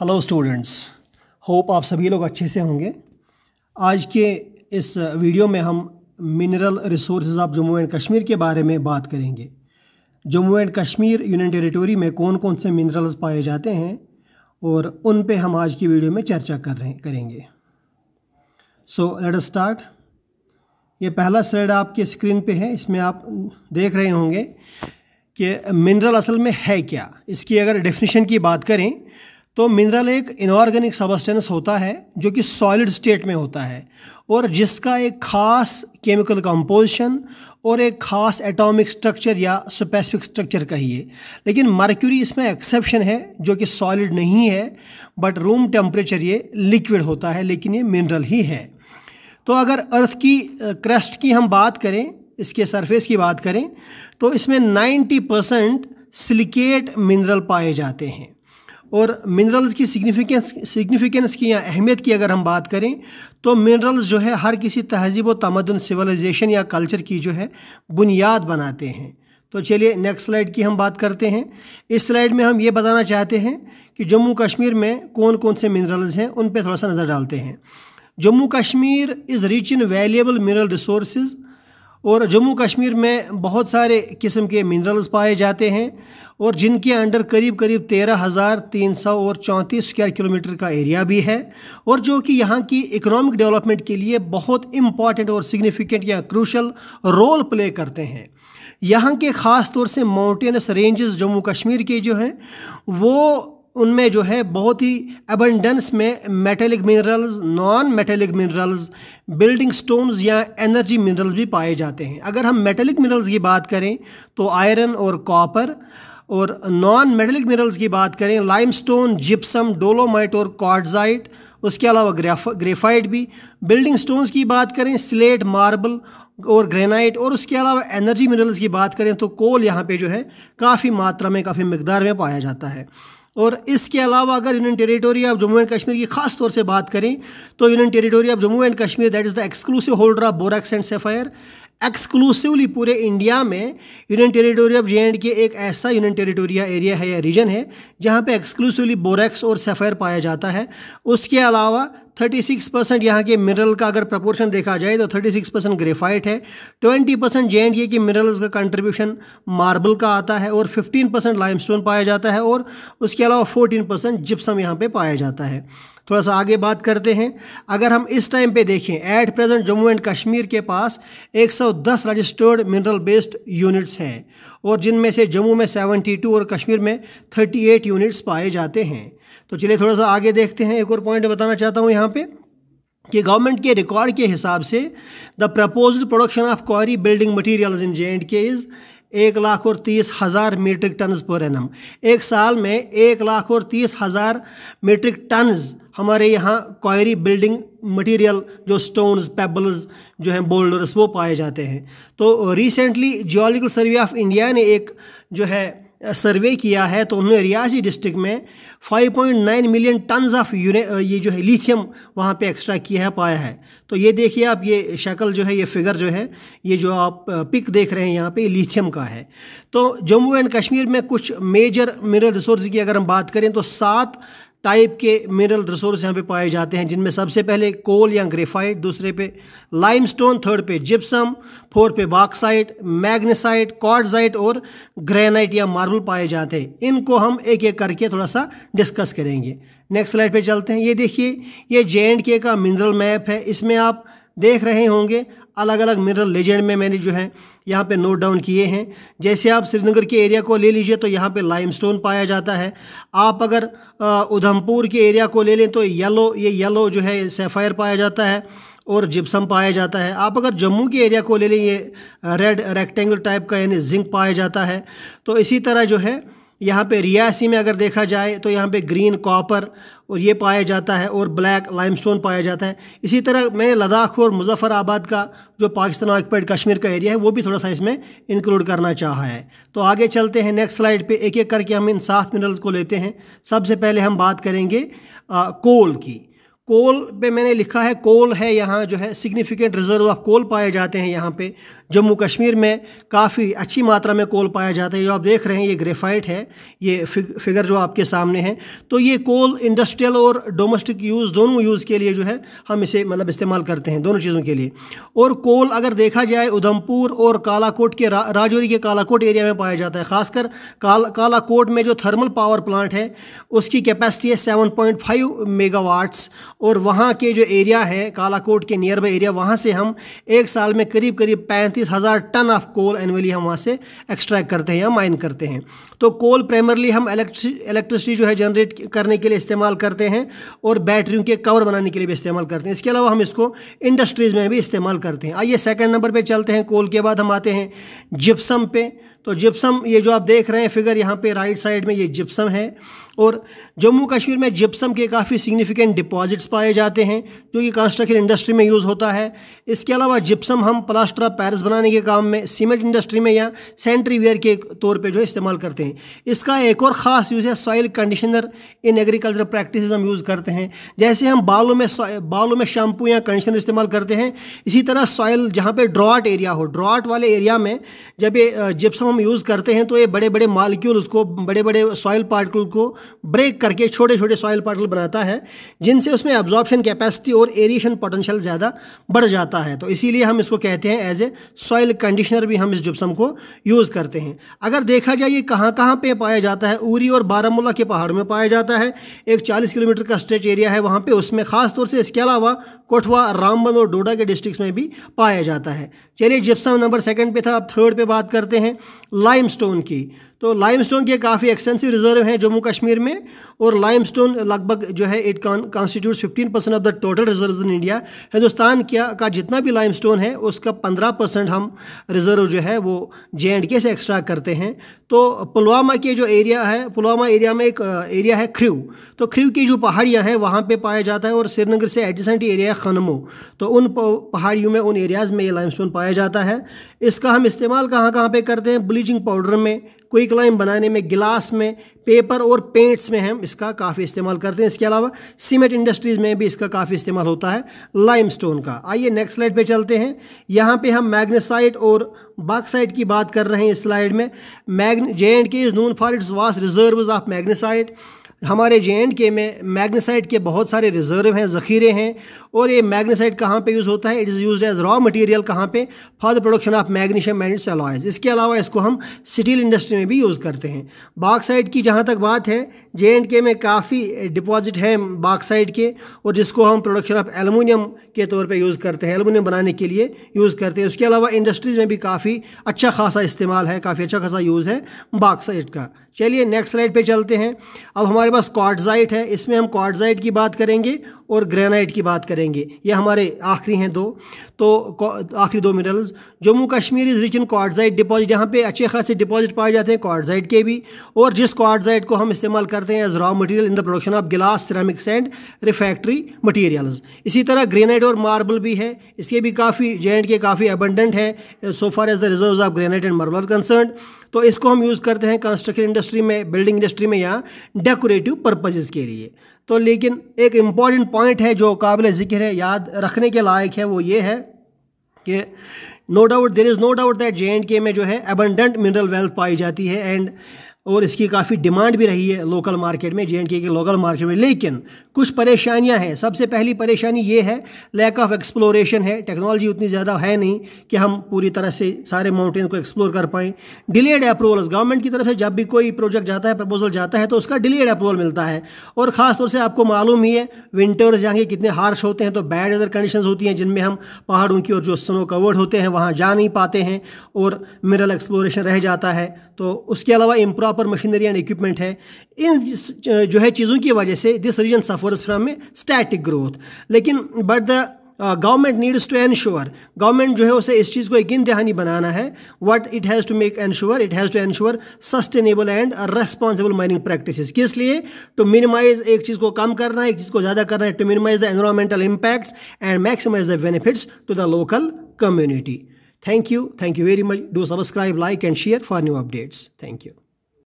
hello students hope आप सभी लोग अच्छे से होंगे आज के इस वीडियो में हम mineral resource of Jammu and Kashmir के बारे में बात करेंगे Jammu and Kashmir union territory में कौन कौन से मिनरल्स पाए जाते हैं और उन पे हम आज की वीडियो में चर्चा कर रहे करेंगे सो लेट स्टार्ट ये पहला स्लाइड आपके स्क्रीन पे है इसमें आप देख रहे होंगे कि मिनरल असल में है क्या इसकी अगर डेफिनेशन की बात करें तो मिनरल एक इनऑर्गेनिक सबस्टेंस होता है जो कि सॉलिड स्टेट में होता है और जिसका एक ख़ास केमिकल कंपोजिशन और एक ख़ास एटॉमिक स्ट्रक्चर या स्पेसिफिक स्ट्रक्चर कहिए लेकिन मर्क्यूरी इसमें एक्सेप्शन है जो कि सॉलिड नहीं है बट रूम टेम्परेचर ये लिक्विड होता है लेकिन ये मिनरल ही है तो अगर अर्थ की क्रस्ट की हम बात करें इसके सरफेस की बात करें तो इसमें 90 परसेंट सिलिकेट मिनरल पाए जाते हैं और मिनरल्स की सिग्निफिकेंस सिग्निफिकेंस की या अहमियत की अगर हम बात करें तो मिनरल्स जो है हर किसी तहजीब व तमदन सिविलाइजेशन या कल्चर की जो है बुनियाद बनाते हैं तो चलिए नेक्स्ट स्लाइड की हम बात करते हैं इस स्लाइड में हम ये बताना चाहते हैं कि जम्मू कश्मीर में कौन कौन से मिनरल्स हैं उन पर थोड़ा सा नज़र डालते हैं Jammu Kashmir is rich in valuable mineral resource और जम्मू कश्मीर में बहुत सारे किस्म के मिनरल्स पाए जाते हैं और जिनके अंडर करीब करीब तेरह हज़ार तीन सौ और चौंतीस स्क्वायर किलोमीटर का एरिया भी है और जो कि यहाँ की इकोनॉमिक डेवलपमेंट के लिए बहुत इम्पॉर्टेंट और सिग्निफिकेंट या क्रूशल रोल प्ले करते हैं यहाँ के ख़ास तौर से माउंटेनस रेंजेस जम्मू कश्मीर के जो हैं वो उनमें जो है बहुत ही एबंडेंस में metallic minerals non metallic minerals building stones या एनर्जी मिनरल्स भी पाए जाते हैं अगर हम मेटेलिक मिनरल्स की बात करें तो आयरन और कॉपर और नॉन मेटलिक मिनरल्स की बात करें लाइमस्टोन जिप्सम डोलोमाइट और कॉर्डजाइट उसके अलावा ग्रेफाइट भी बिल्डिंग स्टोन्स की बात करें स्लेट मार्बल और ग्रेनाइट और उसके अलावा एनर्जी मिनरल्स की बात करें तो कोल यहाँ पे जो है काफ़ी मात्रा में काफ़ी मकदार में पाया जाता है और इसके अलावा अगर union territory of Jammu and Kashmir की खास तौर से बात करें तो union territory of Jammu and Kashmir that is the exclusive holder of borax and sapphire exclusively पूरे इंडिया में union territory of J and K एक ऐसा यूनियन टेरिटोरिया एरिया है या रीजन है जहाँ पे एक्सक्लूसिवली बोरेक्स और सफ़ेर पाया जाता है उसके अलावा 36 परसेंट यहाँ के मिनरल का अगर प्रपोर्शन देखा जाए तो 36 परसेंट ग्रेफाइट है 20 percent J and K minerals का कंट्रीब्यूशन मार्बल का आता है और 15 परसेंट लाइम पाया जाता है और उसके अलावा 14 परसेंट जिप्सम यहाँ पे पाया जाता है थोड़ा सा आगे बात करते हैं अगर हम इस टाइम पे देखें at present Jammu and Kashmir के पास 110 रजिस्टर्ड मिनरल बेस्ड यूनिट्स हैं और जिनमें से जम्मू में 72 और कश्मीर में 38 यूनिट्स पाए जाते हैं तो चलिए थोड़ा सा आगे देखते हैं एक और पॉइंट बताना चाहता हूँ यहाँ पर कि गवर्नमेंट के रिकॉर्ड के हिसाब से the proposed production of quarry building material in J and K is एक लाख और तीस हज़ार मीट्रिक टन्स पर एनम एक साल में एक लाख और तीस हज़ार मीट्रिक टनज़ हमारे यहाँ क्वायरी बिल्डिंग मटेरियल जो स्टोन्स पेबल्स जो हैं बोल्डर्स वो पाए जाते हैं तो recently geological survey of India ने एक जो है सर्वे किया है तो उन्होंने रियासी डिस्ट्रिक्ट में 5.9 मिलियन टन्स ऑफ यूरे ये जो है लिथियम वहाँ पे एक्स्ट्रा किया है पाया है तो ये देखिए आप ये शक्ल जो है ये फिगर जो है ये जो आप पिक देख रहे हैं यहाँ पे ये लिथियम का है तो जम्मू एंड कश्मीर में कुछ मेजर मिनरल रिसोर्स की अगर हम बात करें तो सात टाइप के मिनरल रिसोर्स यहाँ पे पाए जाते हैं जिनमें सबसे पहले कोल या ग्रेफाइट दूसरे पे लाइमस्टोन थर्ड पे जिप्सम फोर्थ पे बाक्साइट मैग्नेसाइट कॉर्डजाइट और ग्रेनाइट या मार्बल पाए जाते हैं इनको हम एक एक करके थोड़ा सा डिस्कस करेंगे नेक्स्ट स्लाइड पे चलते हैं ये देखिए ये जे एंड के का मिनरल मैप है इसमें आप देख रहे होंगे अलग अलग मिनरल लेजेंड में मैंने जो है यहाँ पे नोट डाउन किए हैं जैसे आप श्रीनगर के एरिया को ले लीजिए तो यहाँ पे लाइमस्टोन पाया जाता है आप अगर उधमपुर के एरिया को ले लें तो येलो ये येलो जो है सेफायर पाया जाता है और जिप्सम पाया जाता है आप अगर जम्मू के एरिया को ले लें ये रेड रेक्टेंगल टाइप का यानी जिंक पाया जाता है तो इसी तरह जो है यहाँ पे रियासी में अगर देखा जाए तो यहाँ पे ग्रीन कॉपर और ये पाया जाता है और ब्लैक लाइमस्टोन पाया जाता है इसी तरह मैं लद्दाख और मुजफ़राबाद का जो पाकिस्तान ऑक्यूपाइड कश्मीर का एरिया है वो भी थोड़ा सा इसमें इंक्लूड करना चाहा है तो आगे चलते हैं नेक्स्ट स्लाइड पे एक एक करके हम इन सात मिनरल्स को लेते हैं सबसे पहले हम बात करेंगे आ, कोल की कोल पे मैंने लिखा है कोल है यहाँ जो है सिग्निफिकेंट रिजर्व ऑफ कोल पाए जाते हैं यहाँ पे जम्मू कश्मीर में काफ़ी अच्छी मात्रा में कोल पाया जाता है जो आप देख रहे हैं ये ग्रेफाइट है ये फिगर जो आपके सामने है तो ये कोल इंडस्ट्रियल और डोमेस्टिक यूज़ दोनों यूज़ के लिए जो है हम इसे मतलब इस्तेमाल करते हैं दोनों चीज़ों के लिए और कोल अगर देखा जाए उधमपुर और कालाकोट के रा, राजौरी के कालाकोट एरिया में पाया जाता है खासकर काल कालाकोट में जो थर्मल पावर प्लांट है उसकी कैपेसिटी है सेवन पॉइंट फाइव मेगावाट्स और वहाँ के जो एरिया है कालाकोट के नियर बाई एरिया वहाँ से हम एक साल में करीब करीब पैंतीस हज़ार टन ऑफ कोल एनअली हम वहाँ से एक्सट्रैक्ट करते हैं या माइन करते हैं तो कोल प्राइमरली हम इलेक्ट्रिसिटी जो है जनरेट करने के लिए इस्तेमाल करते हैं और बैटरियों के कवर बनाने के लिए भी इस्तेमाल करते हैं इसके अलावा हम इसको इंडस्ट्रीज़ में भी इस्तेमाल करते हैं आइए सेकेंड नंबर पर चलते हैं कोल के बाद हम आते हैं जिप्सम पे तो जिप्सम ये जो आप देख रहे हैं फिगर यहाँ पे राइट साइड में ये जिप्सम है और जम्मू कश्मीर में जिप्सम के काफ़ी सिग्निफिकेंट डिपॉजिट्स पाए जाते हैं जो कि कंस्ट्रक्शन इंडस्ट्री में यूज़ होता है इसके अलावा जिप्सम हम प्लास्टर ऑफ पैरिस बनाने के काम में सीमेंट इंडस्ट्री में या सेंट्री वेयर के तौर पर जो इस्तेमाल करते हैं इसका एक और ख़ास यूज़ है soil conditioner in agriculture practice हम यूज़ करते हैं जैसे हम बालों में बालों में शैम्पू या कंडीशनर इस्तेमाल करते हैं इसी तरह सॉइल जहाँ पर ड्रॉट एरिया हो ड्रॉट वाले एरिया में जब ये जिप्सम हम यूज़ करते हैं तो ये बड़े बड़े मालिक्यूल उसको बड़े बड़े सॉइल पार्टिकल को ब्रेक करके छोटे छोटे सॉयल पार्टिकल बनाता है जिनसे उसमें एब्जॉर्प्शन कैपेसिटी और एरिएशन पोटेंशियल ज़्यादा बढ़ जाता है तो इसीलिए हम इसको कहते हैं एज ए सॉयल कंडीशनर भी हम इस जिप्सम को यूज़ करते हैं अगर देखा जाए ये कहाँ कहाँ पर पाया जाता है ऊरी और बारामूला के पहाड़ में पाया जाता है एक चालीस किलोमीटर का स्ट्रेच एरिया है वहाँ पर उसमें ख़ासतौर से इसके अलावा कोठवा रामबन और डोडा के डिस्ट्रिक्स में भी पाया जाता है चलिए जिप्सम नंबर सेकेंड पे था अब थर्ड पे बात करते हैं लाइमस्टोन की तो लाइमस्टोन के काफ़ी एक्सटेंसिव रिजर्व हैं जम्मू कश्मीर में और लाइमस्टोन लगभग जो है it constitute fifteen percent of the total reserve in India Hindustan क्या का जितना भी लाइमस्टोन है उसका पंद्रह परसेंट हम रिजर्व जो है वो जे एंड के से एक्स्ट्रा करते हैं तो पुलवामा के जो एरिया है पुलवामा एरिया में एक एरिया है ख्रीव तो ख्रीव की जो पहाड़ियाँ हैं वहाँ पर पाया जाता है और श्रीनगर से एडिसेंट एरिया है खनमो तो उन पहाड़ियों में उन एरियाज़ में ये लाइम पाया जाता है इसका हम इस्तेमाल कहाँ कहाँ पर करते हैं ब्लीचिंग पाउडर में क्विक लाइम बनाने में गिलास में पेपर और पेंट्स में हम इसका काफ़ी इस्तेमाल करते हैं इसके अलावा सीमेंट इंडस्ट्रीज़ में भी इसका काफ़ी इस्तेमाल होता है लाइम स्टोन का आइए नेक्स्ट स्लाइड पे चलते हैं यहाँ पे हम मैग्नेसाइट और बाक्साइट की बात कर रहे हैं इस स्लाइड में मैग्न J and K is known for its vast reserve of magnesite हमारे जे एंड के में मैग्नेसाइट के बहुत सारे रिज़र्व हैं ज़ख़ीरे हैं और ये मैग्नेसाइट कहाँ पे यूज़ होता है it is use as raw material कहाँ पे for the production of magnesium and alloys इसके अलावा इसको हम स्टील इंडस्ट्री में भी यूज़ करते हैं बाक्साइड की जहाँ तक बात है जे एंड के में काफ़ी डिपॉजिट है बाक्साइड के और जिसको हम प्रोडक्शन ऑफ एलमिनियम के तौर पर यूज़ करते हैं एलमिनियम बनाने के लिए यूज़ करते हैं उसके अलावा इंडस्ट्रीज़ में भी काफ़ी अच्छा खासा इस्तेमाल है काफ़ी अच्छा खासा यूज़ है बाक्साइड का चलिए नेक्स्ट स्लाइड पे चलते हैं अब हमारे पास क्वार्टजाइट है इसमें हम क्वार्टजाइट की बात करेंगे और ग्रेनाइट की बात करेंगे ये हमारे आखिरी हैं दो तो आखिरी दो minerals Jammu Kashmir is rich in cordierite deposit यहाँ पे अच्छे खासे डिपॉजिट पाए जाते हैं कॉर्डजाइट के भी और जिस कॉर्डजाइट को हम इस्तेमाल करते हैं as raw material in the production of glass ceramics and refractory material इसी तरह ग्रेनाइट और मार्बल भी है इसके भी काफ़ी जे एंड के काफ़ी अबंडेंट है so far as the reserve of granite and marble concern तो इसको हम यूज़ करते हैं कंस्ट्रक्शन इंडस्ट्री में बिल्डिंग इंडस्ट्री में या डेकोरेटिव पर्पजेज़ के लिए तो लेकिन एक इम्पॉर्टेंट पॉइंट है जो काबिल ज़िक्र है याद रखने के लायक है वो ये है कि no doubt there is no doubt that J and K में जो है एबंडेंट मिनरल वेल्थ पाई जाती है एंड और इसकी काफ़ी डिमांड भी रही है लोकल मार्केट में जे के लोकल मार्केट में लेकिन कुछ परेशानियां हैं सबसे पहली परेशानी ये है लैक ऑफ एक्सप्लोरेशन है टेक्नोलॉजी उतनी ज़्यादा है नहीं कि हम पूरी तरह से सारे माउंटेन को एक्सप्लोर कर पाएँ डिलेड अप्रूवल्स गवर्नमेंट की तरफ से जब भी कोई प्रोजेक्ट जाता है प्रपोजल जाता है तो उसका डिलेड अप्रूवल मिलता है और ख़ासतौर से आपको मालूम ही है विंटर्स यहाँ के कितने हार्श होते हैं तो बैड वेदर कंडीशन होती हैं जिनमें हम पहाड़ों की और जो स्नो कवर्ड होते हैं वहाँ जा नहीं पाते हैं और मिनरल एक्सप्लोरेशन रह जाता है तो उसके अलावा इम्प्रॉप प्रॉपर मशीनरी एंड इक्विपमेंट है इन जो है चीज़ों की वजह से this reason suffers from a static growth लेकिन but the government needs to ensure government जो है उसे इस चीज़ को यकीन दहानी बनाना है what it has to make ensure it has to ensure sustainable and responsible mining practice किस लिए टू मिनिमाइज एक चीज़ को कम करना है एक चीज़ को ज़्यादा करना है to minimize the environmental impacts and maximize the benefits to the local community thank you thank you very much do subscribe like and share for new updates thank you